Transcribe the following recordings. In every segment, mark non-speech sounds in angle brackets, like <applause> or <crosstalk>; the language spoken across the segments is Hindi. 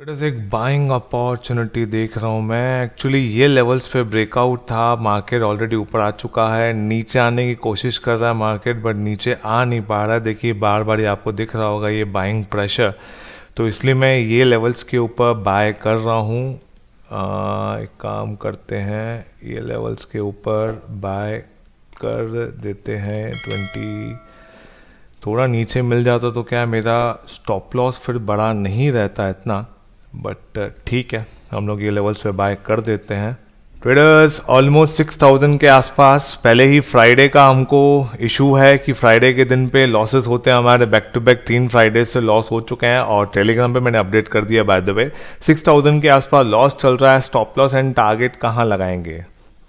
क्रिकेटर्स एक बाइंग अपॉर्चुनिटी देख रहा हूँ मैं एक्चुअली ये लेवल्स पे ब्रेकआउट था मार्केट ऑलरेडी ऊपर आ चुका है नीचे आने की कोशिश कर रहा है मार्केट बट नीचे आ नहीं पा रहा है देखिए बार बार ये आपको दिख रहा होगा ये बाइंग प्रेशर तो इसलिए मैं ये लेवल्स के ऊपर बाय कर रहा हूँ एक काम करते हैं ये लेवल्स के ऊपर बाय कर देते हैं ट्वेंटी थोड़ा नीचे मिल जाता तो क्या मेरा स्टॉप लॉस फिर बड़ा नहीं रहता इतना बट uh, ठीक है हम लोग ये लेवल्स पे बाय कर देते हैं ट्रेडर्स ऑलमोस्ट सिक्स थाउजेंड के आसपास पहले ही फ्राइडे का हमको इशू है कि फ्राइडे के दिन पे लॉसेस होते हैं हमारे बैक टू बैक तीन फ्राइडे से लॉस हो चुके हैं और टेलीग्राम पे मैंने अपडेट कर दिया by the way six thousand के आसपास लॉस चल रहा है स्टॉप लॉस एंड टारगेट कहाँ लगाएंगे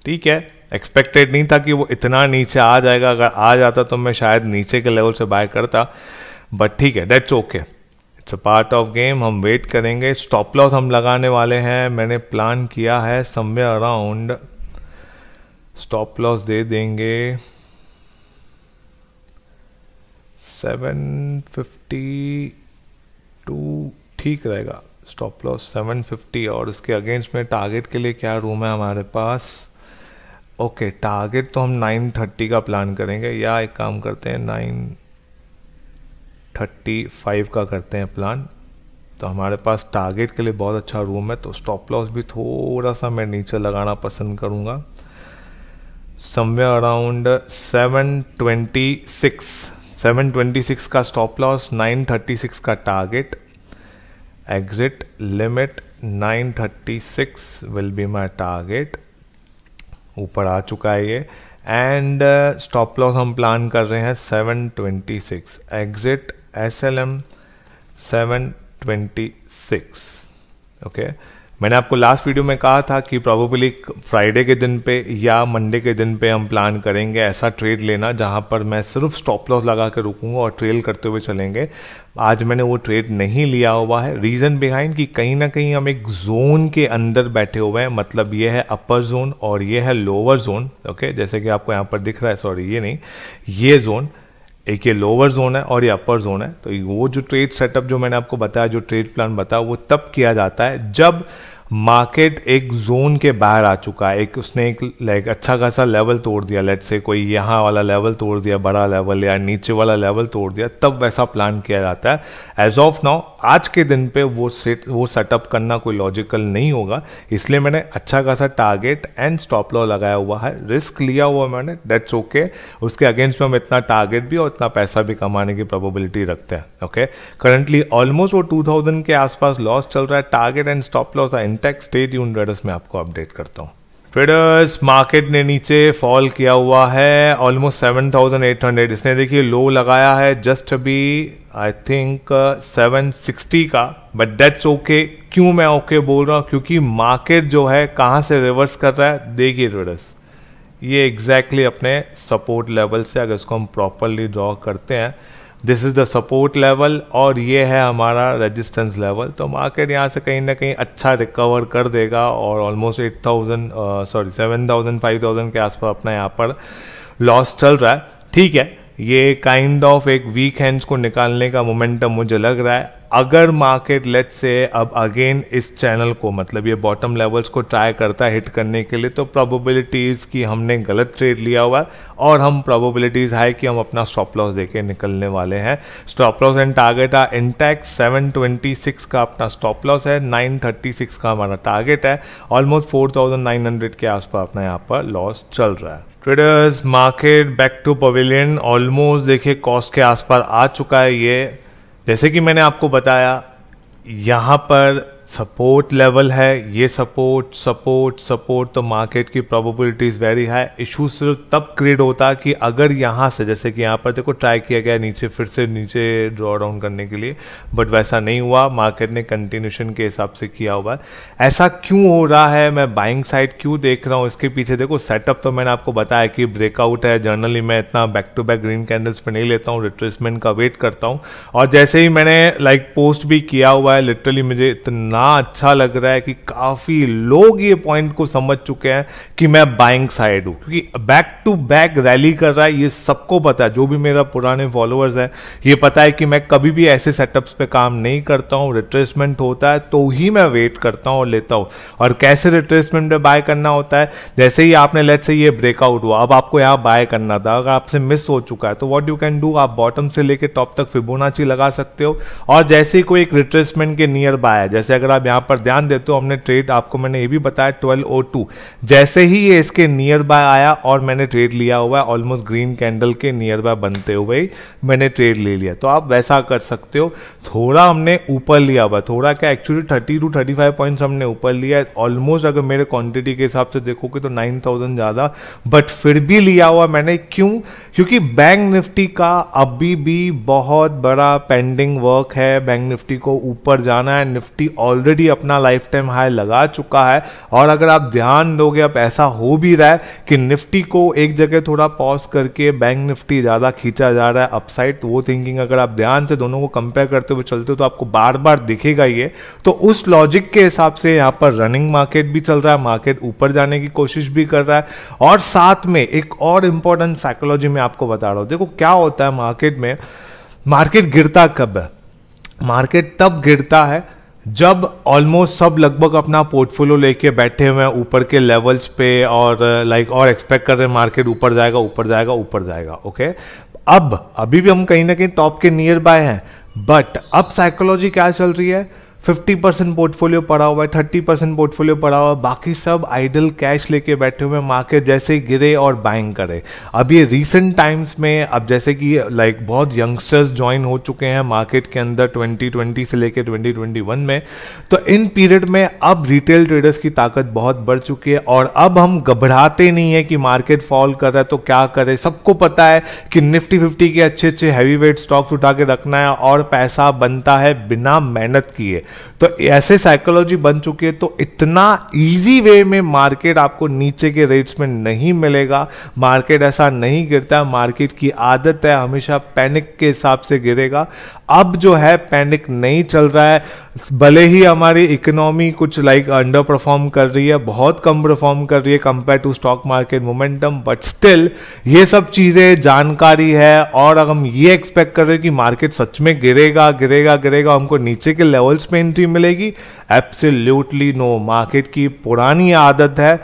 ठीक है एक्सपेक्टेड नहीं था कि वो इतना नीचे आ जाएगा अगर आ जाता तो मैं शायद नीचे के लेवल से बाय करता बट ठीक है that's okay okay. It's a part of game हम वेट करेंगे स्टॉप लॉस हम लगाने वाले हैं मैंने प्लान किया है समवे अराउंड स्टॉप लॉस दे देंगे 752 ठीक रहेगा स्टॉप लॉस 750 और इसके अगेंस्ट में टारगेट के लिए क्या रूम है हमारे पास ओके टारगेट तो हम 930 का प्लान करेंगे या एक काम करते हैं 9 35 का करते हैं प्लान तो हमारे पास टारगेट के लिए बहुत अच्छा रूम है तो स्टॉप लॉस भी थोड़ा सा मैं नीचे लगाना पसंद करूंगा समवे अराउंड 726 726 का स्टॉप लॉस 936 का target exit limit 936 will be my target ऊपर आ चुका है ये एंड स्टॉप लॉस हम प्लान कर रहे हैं 726 exit S L M seven twenty six okay मैंने आपको लास्ट वीडियो में कहा था कि प्रॉबेबली फ्राइडे के दिन पे या मंडे के दिन पे हम प्लान करेंगे ऐसा ट्रेड लेना जहाँ पर मैं सिर्फ स्टॉप लॉस लगा के रुकूंगा और ट्रेल करते हुए चलेंगे आज मैंने वो ट्रेड नहीं लिया हुआ है रीज़न बिहाइंड कि कहीं ना कहीं हम एक जोन के अंदर बैठे हुए हैं मतलब ये है अपर जोन और ये है लोअर जोन ओके जैसे कि आपको यहाँ पर दिख रहा है सॉरी ये नहीं ये जोन एक ये लोअर जोन है और ये अपर जोन है तो वो जो ट्रेड सेटअप जो मैंने आपको बताया जो ट्रेड प्लान बताया वो तब किया जाता है जब मार्केट एक जोन के बाहर आ चुका है एक उसने एक लाइक अच्छा खासा लेवल तोड़ दिया लेट से कोई यहाँ वाला लेवल तोड़ दिया बड़ा लेवल या नीचे वाला लेवल तोड़ दिया तब वैसा प्लान किया जाता है एज ऑफ नाउ आज के दिन पे वो सेट वो सेटअप करना कोई लॉजिकल नहीं होगा इसलिए मैंने अच्छा खासा टारगेट एंड स्टॉप लॉ लगाया हुआ है रिस्क लिया हुआ मैंने डेट्स ओके okay. उसके अगेंस्ट में हम इतना टारगेट भी और इतना पैसा भी कमाने की प्रोबेबिलिटी रखते हैं ओके करंटली ऑलमोस्ट वो थाउजेंड के आसपास लॉस चल रहा है target and stop loss intact state यून में आपको अपडेट करता हूँ ट्रेडर्स मार्केट ने नीचे फॉल किया हुआ है almost seven thousand eight hundred इसने देखिए लो लगाया है जस्ट अभी आई थिंक सेवन सिक्सटी का बट डेट्स ओके क्यों मैं ओके okay बोल रहा हूँ क्योंकि मार्केट जो है कहाँ से रिवर्स कर रहा है देखिए ट्रेडर्स ये एग्जैक्टली exactly अपने सपोर्ट लेवल से अगर इसको हम प्रॉपरली ड्रॉ करते हैं this is the support level और ये है हमारा रेजिस्टेंस लेवल तो मार्केट यहाँ से कहीं ना कहीं अच्छा रिकवर कर देगा और almost eight thousand sorry seven thousand five thousand के आसपास अपना यहाँ पर लॉस चल रहा है ठीक है ये काइंड kind ऑफ of एक वीक हैंड्स को निकालने का मोमेंटम मुझे लग रहा है अगर मार्केट लेट से अब अगेन इस चैनल को मतलब ये बॉटम लेवल्स को ट्राई करता है हिट करने के लिए तो प्रोबेबिलिटीज़ कि हमने गलत ट्रेड लिया हुआ है और हम प्रोबेबिलिटीज़ हाई कि हम अपना स्टॉप लॉस देके निकलने वाले हैं स्टॉप लॉस एंड टारगेट आ इंटैक्ट सेवन का अपना स्टॉप लॉस है नाइन का हमारा टारगेट है ऑलमोस्ट फोर के आसपास अपना यहाँ पर लॉस चल रहा है traders market back to pavilion almost देखिए कॉस्ट के आसपास आ चुका है ये जैसे कि मैंने आपको बताया यहाँ पर सपोर्ट लेवल है ये सपोर्ट सपोर्ट सपोर्ट तो मार्केट की प्रोबेबिलिटी वेरी हाई इशू सिर्फ तब क्रिएट होता है कि अगर यहाँ से जैसे कि यहाँ पर देखो ट्राई किया गया नीचे फिर से नीचे ड्रॉ डाउन करने के लिए बट वैसा नहीं हुआ मार्केट ने कंटिन्यूशन के हिसाब से किया हुआ है ऐसा क्यों हो रहा है मैं बाइंग साइड क्यों देख रहा हूँ इसके पीछे देखो सेटअप तो मैंने आपको बताया कि ब्रेकआउट है जर्नली मैं इतना back to back green candles पर नहीं लेता हूँ रिट्रेसमेंट का वेट करता हूँ और जैसे ही मैंने लाइक like, पोस्ट भी किया हुआ है लिटरली मुझे इतना इतना अच्छा लग रहा है कि काफ़ी लोग ये पॉइंट को समझ चुके हैं कि मैं बाइंग साइड हूं क्योंकि बैक टू बैक रैली कर रहा है ये सबको पता है जो भी मेरा पुराने फॉलोअर्स है ये पता है कि मैं कभी भी ऐसे सेटअप्स पे काम नहीं करता हूं रिट्रेसमेंट होता है तो ही मैं वेट करता हूं और लेता हूं और कैसे रिट्रेसमेंट में बाय करना होता है जैसे ही आपने लेट से ये ब्रेकआउट हुआ अब आपको यहां बाय करना था अगर आपसे मिस हो चुका है तो वॉट यू कैन डू आप बॉटम से लेकर टॉप तक फिबोनाची लगा सकते हो और जैसे ही कोई एक रिट्रेसमेंट के नियर बाय है जैसे अगर अगर आप यहाँ पर ध्यान देते हो हमने ट्रेड आपको मैंने ये भी बताया ट्वेल्व ओ टू जैसे ही ये इसके नियर बाय आया और मैंने ट्रेड लिया हुआ है ऑलमोस्ट ग्रीन कैंडल के नियर बाय बनते हुए मैंने ट्रेड ले लिया तो आप वैसा कर सकते हो थोड़ा हमने ऊपर लिया हुआ थोड़ा क्या actually thirty two thirty five points हमने ऊपर लिया है ऑलमोस्ट अगर मेरे क्वांटिटी के हिसाब से देखोगे तो नाइन थाउजेंड ज़्यादा बट फिर भी लिया हुआ मैंने क्यों क्योंकि बैंक निफ्टी का अभी भी बहुत बड़ा पेंडिंग वर्क है बैंक निफ्टी को ऊपर जाना है निफ्टी ऑल ऑलरेडी अपना लाइफ टाइम हाई लगा चुका है और अगर आप ध्यान दोगे अब ऐसा हो भी रहा है कि निफ्टी को एक जगह थोड़ा पॉज करके बैंक निफ्टी ज़्यादा खींचा जा रहा है अपसाइड तो वो थिंकिंग अगर आप ध्यान से दोनों को कंपेयर करते हुए चलते हो तो आपको बार बार दिखेगा ये तो उस लॉजिक के हिसाब से यहाँ पर रनिंग मार्केट भी चल रहा है मार्केट ऊपर जाने की कोशिश भी कर रहा है और साथ में एक और इंपॉर्टेंट साइकोलॉजी में आपको बता रहा हूँ देखो क्या होता है मार्केट में मार्केट गिरता कब है मार्केट तब गिरता है जब ऑलमोस्ट सब लगभग अपना पोर्टफोलियो लेके बैठे हुए हैं ऊपर के लेवल्स पे और लाइक और एक्सपेक्ट कर रहे हैं मार्केट ऊपर जाएगा ऊपर जाएगा ऊपर जाएगा ओके अब अभी भी हम कहीं ना कहीं टॉप के नियर बाय हैं बट अब साइकोलॉजी क्या चल रही है फिफ्टी परसेंट पोर्टफोलियो पड़ा हुआ है थर्टी परसेंट पोर्टफोलियो पड़ा हुआ है बाकी सब आइडल कैश लेके बैठे हुए मार्केट जैसे गिरे और बाइंग करे अब ये रिसेंट टाइम्स में अब जैसे कि लाइक बहुत यंगस्टर्स ज्वाइन हो चुके हैं मार्केट के अंदर 2020 से लेकर 2021 में तो इन पीरियड में अब रिटेल ट्रेडर्स की ताकत बहुत बढ़ चुकी है और अब हम घबराते नहीं है कि मार्केट फॉल कर रहा है तो क्या करे सबको पता है कि निफ्टी फिफ्टी के अच्छे अच्छे हैवी वेट स्टॉक्स उठा के रखना है और पैसा बनता है बिना मेहनत किए तो ऐसे साइकोलॉजी बन चुकी है तो इतना इजी वे में मार्केट आपको नीचे के रेट्स में नहीं मिलेगा मार्केट ऐसा नहीं गिरता मार्केट की आदत है हमेशा पैनिक के हिसाब से गिरेगा अब जो है पैनिक नहीं चल रहा है भले ही हमारी इकोनॉमी कुछ लाइक अंडर परफॉर्म कर रही है बहुत कम परफॉर्म कर रही है compare to stock market momentum but still ये सब चीज़ें जानकारी है और अगर हम ये एक्सपेक्ट कर रहे हैं कि मार्केट सच में गिरेगा गिरेगा गिरेगा हमको नीचे के लेवल्स पे एंट्री मिलेगी एब्सोल्यूटली नो मार्केट की पुरानी आदत है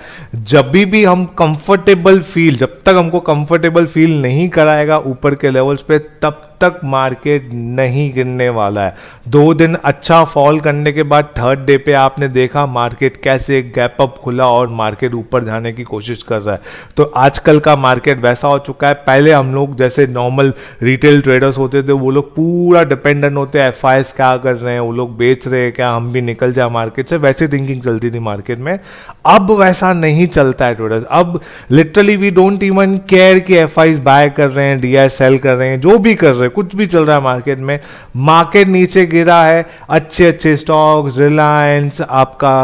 जब भी भी हम कंफर्टेबल फील जब तक हमको कंफर्टेबल फील नहीं कराएगा ऊपर के लेवल्स पे तब तक मार्केट नहीं गिरने वाला है दो दिन अच्छा फॉल करने के बाद थर्ड डे पे आपने देखा मार्केट कैसे गैप अप खुला और मार्केट ऊपर जाने की कोशिश कर रहा है तो आजकल का मार्केट वैसा हो चुका है पहले हम लोग जैसे नॉर्मल रिटेल ट्रेडर्स होते थे वो लोग पूरा डिपेंडेंट होते एफ क्या कर रहे हैं वो लोग बेच रहे हैं क्या हम भी निकल जाए मार्केट से वैसी थिंकिंग चलती थी मार्केट में अब वैसा नहीं चलता है ट्रेडर्स अब literally we don't even care कि एफ बाय कर रहे हैं डी सेल कर रहे हैं जो भी कर रहे हैं है कुछ भी चल रहा है मार्केट में मार्केट नीचे गिरा है अच्छे अच्छे स्टॉक्स रिलायंस आपका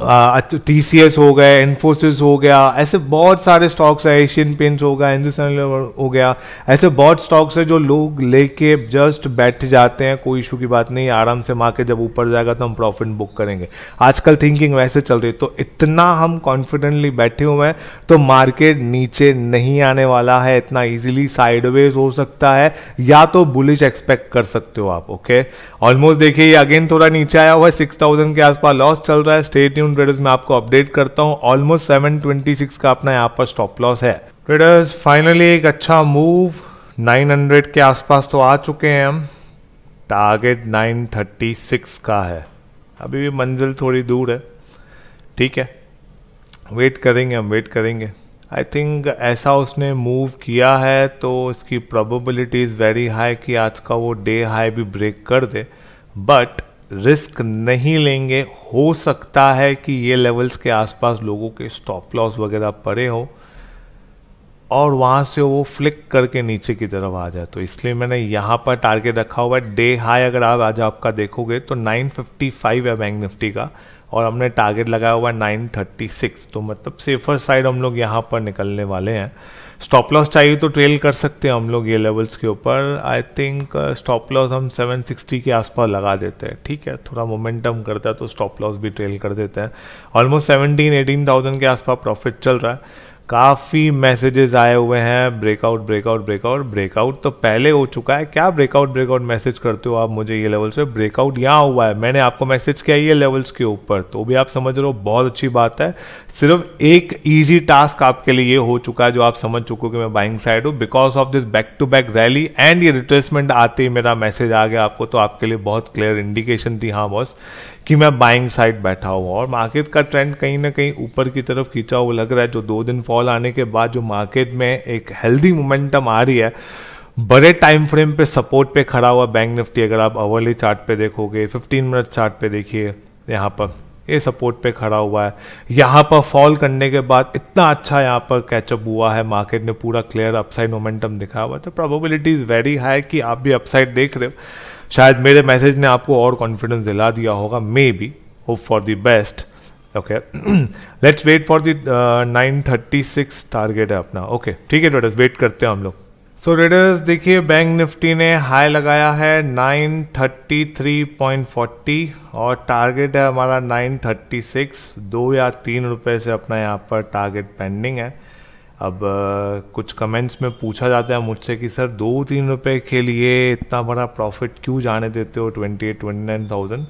टी सी एस हो गए इन्फोसिस हो गया ऐसे बहुत सारे स्टॉक्स है एशियन पेंट्स हो गया हिंदुस्तान हो गया ऐसे बहुत स्टॉक्स है जो लोग लेके जस्ट बैठ जाते हैं कोई इशू की बात नहीं आराम से मार्केट जब ऊपर जाएगा तो हम प्रॉफिट बुक करेंगे आजकल थिंकिंग वैसे चल रही है तो इतना हम कॉन्फिडेंटली बैठे हुए हैं तो मार्केट नीचे नहीं आने वाला है इतना ईजिली साइडवेज हो सकता है या तो बुलिश एक्सपेक्ट कर सकते हो आप ओके ऑलमोस्ट देखिए अगेन थोड़ा नीचे आया हुआ है सिक्स थाउजेंड के आसपास लॉस चल रहा है स्टेट अफ्टरनून ट्रेडर्स में आपको अपडेट करता हूँ ऑलमोस्ट सेवन ट्वेंटी सिक्स का अपना यहाँ पर स्टॉप लॉस है ट्रेडर्स फाइनली एक अच्छा मूव नाइन हंड्रेड के आसपास तो आ चुके हैं हम टारगेट नाइन थर्टी सिक्स का है अभी भी मंजिल थोड़ी दूर है ठीक है वेट करेंगे हम वेट करेंगे आई थिंक ऐसा उसने मूव किया है तो इसकी प्रोबेबिलिटी इज़ वेरी हाई कि आज का वो डे हाई भी ब्रेक कर दे बट रिस्क नहीं लेंगे हो सकता है कि ये लेवल्स के आसपास लोगों के स्टॉप लॉस वगैरह पड़े हो और वहां से वो फ्लिक करके नीचे की तरफ आ जाए तो इसलिए मैंने यहां पर टारगेट रखा हुआ है डे हाई अगर आप आज आपका देखोगे तो 955 है बैंक निफ्टी का और हमने टारगेट लगाया हुआ है नाइन थर्टी सिक्स तो मतलब सेफर साइड हम लोग यहाँ पर निकलने वाले हैं स्टॉप लॉस चाहिए तो ट्रेल कर सकते हैं हम लोग ये लेवल्स के ऊपर आई थिंक स्टॉप लॉस हम 760 के आसपास लगा देते हैं ठीक है थोड़ा मोमेंटम करता है तो स्टॉप लॉस भी ट्रेल कर देते हैं ऑलमोस्ट 17 18,000 के आसपास प्रॉफिट चल रहा है काफ़ी मैसेजेस आए हुए हैं ब्रेकआउट ब्रेकआउट ब्रेकआउट ब्रेकआउट तो पहले हो चुका है क्या ब्रेकआउट ब्रेकआउट मैसेज करते हो आप मुझे ये लेवल से ब्रेकआउट यहाँ हुआ है मैंने आपको मैसेज किया ये लेवल्स के ऊपर तो भी आप समझ रहे हो बहुत अच्छी बात है सिर्फ एक ईजी टास्क आपके लिए ये हो चुका है जो आप समझ चुके हो कि मैं बाइंग साइड हूँ because of this back to back rally and ये रिट्रेसमेंट आते ही मेरा मैसेज आ गया आपको तो आपके लिए बहुत क्लियर इंडिकेशन थी हाँ बॉस कि मैं बाइंग साइड बैठा हुआ और मार्केट का ट्रेंड कहीं ना कहीं ऊपर की तरफ खींचा हुआ लग रहा है जो दो दिन फॉल आने के बाद जो मार्केट में एक हेल्दी मोमेंटम आ रही है बड़े टाइम फ्रेम पे सपोर्ट पे खड़ा हुआ बैंक निफ्टी अगर आप अवर्ली चार्ट पे देखोगे 15 मिनट चार्ट पे देखिए यहाँ पर ये सपोर्ट पे खड़ा हुआ है यहाँ पर फॉल करने के बाद इतना अच्छा यहाँ पर कैचअप हुआ है मार्केट ने पूरा क्लियर अपसाइड मोमेंटम दिखाया हुआ तो प्रोबेबिलिटी इज़ वेरी हाई कि आप भी अपसाइड देख रहे हो शायद मेरे मैसेज ने आपको और कॉन्फिडेंस दिला दिया होगा maybe hope for the best okay let's wait for the nine thirty six target है अपना ओके okay. ठीक है ट्रेडर्स वेट करते हैं हम लोग सो रेडर्स देखिए बैंक निफ्टी ने हाई लगाया है 933.40 और टारगेट है हमारा 936 दो या तीन रुपए से अपना यहाँ पर टारगेट पेंडिंग है अब कुछ कमेंट्स में पूछा जाता है मुझसे कि सर दो तीन रुपए के लिए इतना बड़ा प्रॉफिट क्यों जाने देते हो twenty eight twenty nine thousand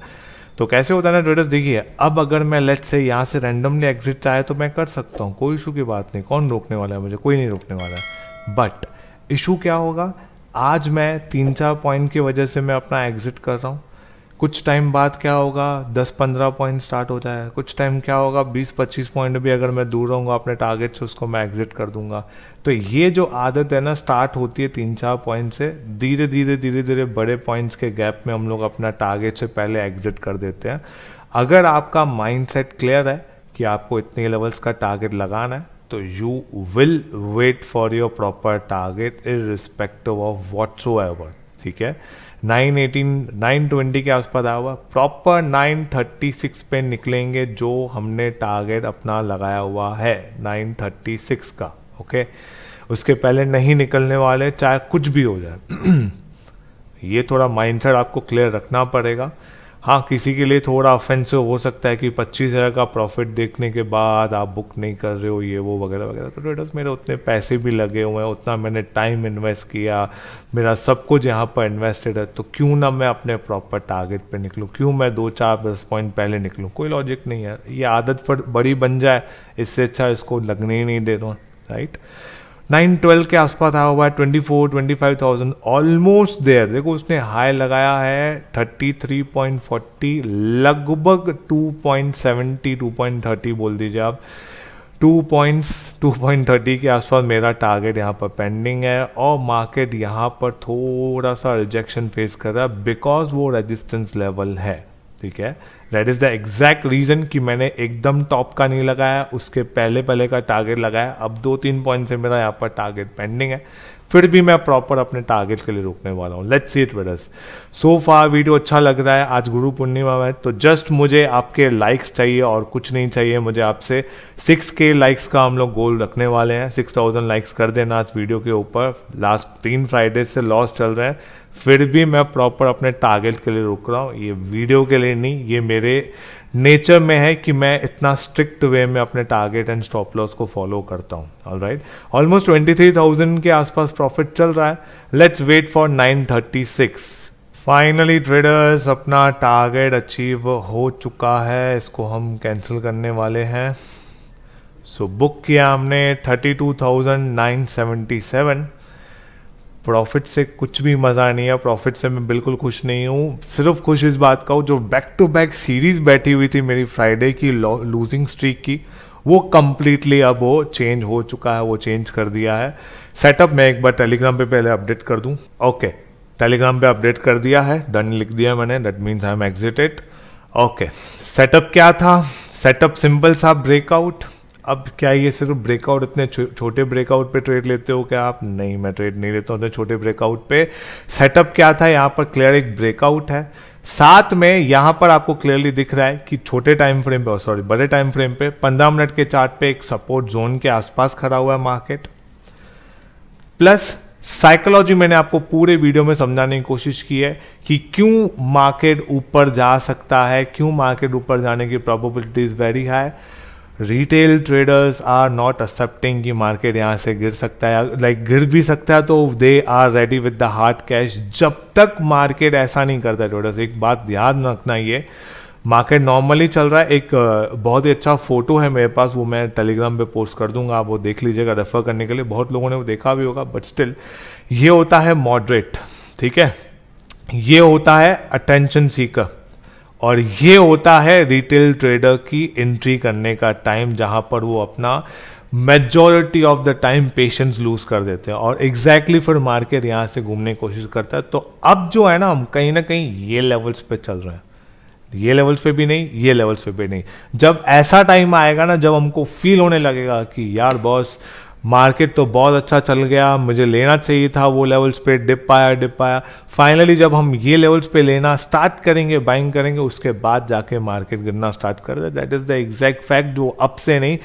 तो कैसे होता है ना ट्रेडर्स देखिए अब अगर मैं लेट से यहाँ से रैंडमली एग्जिट चाहे तो मैं कर सकता हूँ कोई इशू की बात नहीं कौन रोकने वाला है मुझे कोई नहीं रोकने वाला है बट इशू क्या होगा आज मैं तीन चार पॉइंट की वजह से मैं अपना एग्जिट कर रहा हूँ कुछ टाइम बाद क्या होगा दस पंद्रह पॉइंट स्टार्ट हो जाएगा कुछ टाइम क्या होगा बीस पच्चीस पॉइंट भी अगर मैं दूर रहूँगा अपने टारगेट से उसको मैं एग्जिट कर दूंगा तो ये जो आदत है ना स्टार्ट होती है तीन चार पॉइंट से धीरे धीरे धीरे धीरे बड़े पॉइंट्स के गैप में हम लोग अपना टारगेट से पहले एग्जिट कर देते हैं अगर आपका माइंड क्लियर है कि आपको इतने लेवल्स का टारगेट लगाना है तो you will wait for your proper target in respective of whatsoever ठीक है 918 920 के आसपास आया हुआ प्रॉपर 936 पे निकलेंगे जो हमने टारगेट अपना लगाया हुआ है 936 का ओके उसके पहले नहीं निकलने वाले चाहे कुछ भी हो जाए <clears throat> ये थोड़ा माइंडसेट आपको क्लियर रखना पड़ेगा हाँ किसी के लिए थोड़ा ऑफेंसिव हो सकता है कि पच्चीस हज़ार का प्रॉफिट देखने के बाद आप बुक नहीं कर रहे हो ये वो वगैरह वगैरह तो ट्रेडर्स मेरे उतने पैसे भी लगे हुए हैं उतना मैंने टाइम इन्वेस्ट किया मेरा सब कुछ यहाँ पर इन्वेस्टेड है तो क्यों ना मैं अपने प्रॉपर टारगेट पर निकलूँ क्यों मैं दो चार दस पॉइंट पहले निकलूँ कोई लॉजिक नहीं है ये आदत बड़ी बन जाए इससे अच्छा इसको लगने ही नहीं दे रहा राइट right? नाइन ट्वेल्व के आसपास आया हुआ है twenty four twenty five thousand almost there देखो उसने हाई लगाया है थर्टी थ्री पॉइंट फोर्टी लगभग two point seventy two point thirty बोल दीजिए आप two point two point thirty के आसपास मेरा टारगेट यहाँ पर पेंडिंग है और मार्केट यहाँ पर थोड़ा सा रिजेक्शन फेस कर रहा है बिकॉज वो रेजिस्टेंस लेवल है ठीक है that is the exact reason कि मैंने एकदम टॉप का नहीं लगाया उसके पहले पहले का टारगेट लगाया अब दो तीन पॉइंट से मेरा यहाँ पर टारगेट पेंडिंग है फिर भी मैं प्रॉपर अपने टारगेट के लिए रोकने वाला हूँ let's see it with so far video अच्छा लग रहा है आज गुरु पूर्णिमा में तो जस्ट मुझे आपके लाइक्स चाहिए और कुछ नहीं चाहिए मुझे आपसे सिक्स के लाइक्स का हम लोग गोल रखने वाले हैं सिक्स थाउजेंड लाइक्स कर देना आज वीडियो के ऊपर लास्ट तीन फ्राइडे से लॉस चल रहे हैं फिर भी मैं प्रॉपर अपने टारगेट के लिए रुक रहा हूँ ये वीडियो के लिए नहीं ये मेरे नेचर में है कि मैं इतना स्ट्रिक्ट वे में अपने टारगेट एंड स्टॉप लॉस को फॉलो करता हूँ all right almost twenty three thousand के आसपास प्रॉफिट चल रहा है let's wait for nine thirty six finally traders अपना टारगेट अचीव हो चुका है इसको हम कैंसिल करने वाले हैं सो so, बुक किया हमने 32,977 प्रॉफिट से कुछ भी मज़ा नहीं है प्रॉफिट से मैं बिल्कुल खुश नहीं हूँ सिर्फ खुश इस बात का हूँ जो बैक टू बैक सीरीज़ बैठी हुई थी मेरी फ्राइडे की लूजिंग स्ट्रीक की वो कम्प्लीटली अब वो चेंज हो चुका है वो चेंज कर दिया है सेटअप मैं एक बार टेलीग्राम पे पहले अपडेट कर दूँ ओके okay. टेलीग्राम पे अपडेट कर दिया है डन लिख दिया मैंने that means I am exited okay setup क्या था सेटअप सिंपल सा ब्रेकआउट अब क्या ये सिर्फ ब्रेकआउट इतने छोटे चो, ब्रेकआउट पे ट्रेड लेते हो क्या आप नहीं मैं ट्रेड नहीं लेता हूँ छोटे ब्रेकआउट पे सेटअप क्या था यहाँ पर क्लियर एक ब्रेकआउट है साथ में यहाँ पर आपको क्लियरली दिख रहा है कि छोटे टाइम फ्रेम पे सॉरी बड़े टाइम फ्रेम पे पंद्रह मिनट के चार्ट पे एक सपोर्ट जोन के आसपास खड़ा हुआ है मार्केट प्लस साइकोलॉजी मैंने आपको पूरे वीडियो में समझाने की कोशिश की है कि क्यों मार्केट ऊपर जा सकता है क्यों मार्केट ऊपर जाने की probability very high retail traders are not accepting कि मार्केट यहाँ से गिर सकता है लाइक गिर भी सकता है तो they are ready with the hard cash जब तक मार्केट ऐसा नहीं करता ट्रेडर्स एक बात ध्यान रखना ये मार्केट नॉर्मली चल रहा है एक बहुत ही अच्छा फोटो है मेरे पास वो मैं टेलीग्राम पे पोस्ट कर दूंगा आप वो देख लीजिएगा रेफर करने के लिए बहुत लोगों ने वो देखा भी होगा बट स्टिल ये होता है मॉडरेट ठीक है ये होता है अटेंशन सीकर और ये होता है रिटेल ट्रेडर की एंट्री करने का टाइम जहां पर वो अपना majority of the time patience lose कर देते हैं और एग्जैक्टली exactly फिर मार्केट यहाँ से घूमने की कोशिश करता है तो अब जो है ना हम कहीं ना कहीं ये लेवल्स पे चल रहे हैं ये लेवल्स पे भी नहीं ये लेवल्स पे भी नहीं जब ऐसा टाइम आएगा ना जब हमको फील होने लगेगा कि यार बॉस मार्केट तो बहुत अच्छा चल गया मुझे लेना चाहिए था वो लेवल्स पे डिप पाया डिप पाया फाइनली जब हम ये लेवल्स पे लेना स्टार्ट करेंगे बाइंग करेंगे उसके बाद जाके मार्केट गिरना स्टार्ट कर दे that is the exact fact जो अब से नहीं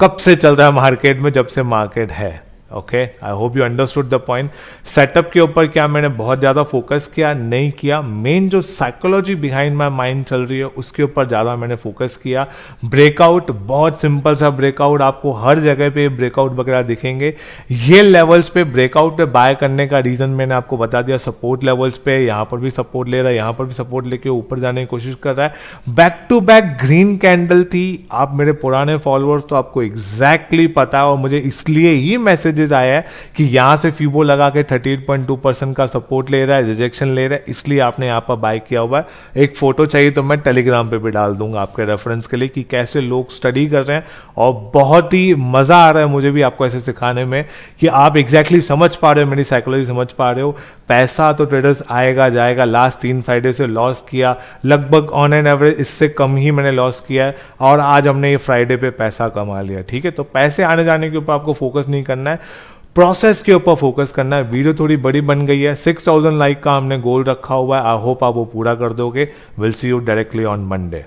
कब से चल रहा है मार्केट में जब से मार्केट है okay I hope you understood the point setup के ऊपर क्या मैंने बहुत ज़्यादा फोकस किया नहीं किया मेन जो साइकोलॉजी बिहाइंड माई माइंड चल रही है उसके ऊपर ज़्यादा मैंने फोकस किया ब्रेकआउट बहुत सिंपल सा ब्रेकआउट आपको हर जगह पे ब्रेकआउट वगैरह दिखेंगे ये लेवल्स पे ब्रेकआउट पे बाय करने का रीज़न मैंने आपको बता दिया सपोर्ट लेवल्स पे यहां पर भी सपोर्ट ले रहा है यहां पर भी सपोर्ट लेके ऊपर जाने की कोशिश कर रहा है back to back green candle थी आप मेरे पुराने फॉलोअर्स तो आपको एग्जैक्टली exactly पता है और मुझे इसलिए ही मैसेजेस मैसेजेस आया है कि यहां से फीबो लगा के 13.2 परसेंट का सपोर्ट ले रहा है रिजेक्शन ले रहा है इसलिए आपने यहां पर बाय किया हुआ है एक फोटो चाहिए तो मैं टेलीग्राम पे भी डाल दूंगा आपके रेफरेंस के लिए कि कैसे लोग स्टडी कर रहे हैं और बहुत ही मज़ा आ रहा है मुझे भी आपको ऐसे सिखाने में कि आप एग्जैक्टली exactly समझ पा रहे हो मेरी साइकोलॉजी समझ पा रहे हो पैसा तो ट्रेडर्स आएगा जाएगा लास्ट तीन फ्राइडे से लॉस किया लगभग ऑन एन एवरेज इससे कम ही मैंने लॉस किया है और आज हमने ये फ्राइडे पे पैसा कमा लिया ठीक है तो पैसे आने जाने के ऊपर आपको फोकस नहीं करना है प्रोसेस के ऊपर फोकस करना है वीडियो थोड़ी बड़ी बन गई है सिक्स थाउजेंड लाइक का हमने गोल रखा हुआ है आई होप आप वो पूरा कर दोगे will see you directly on Monday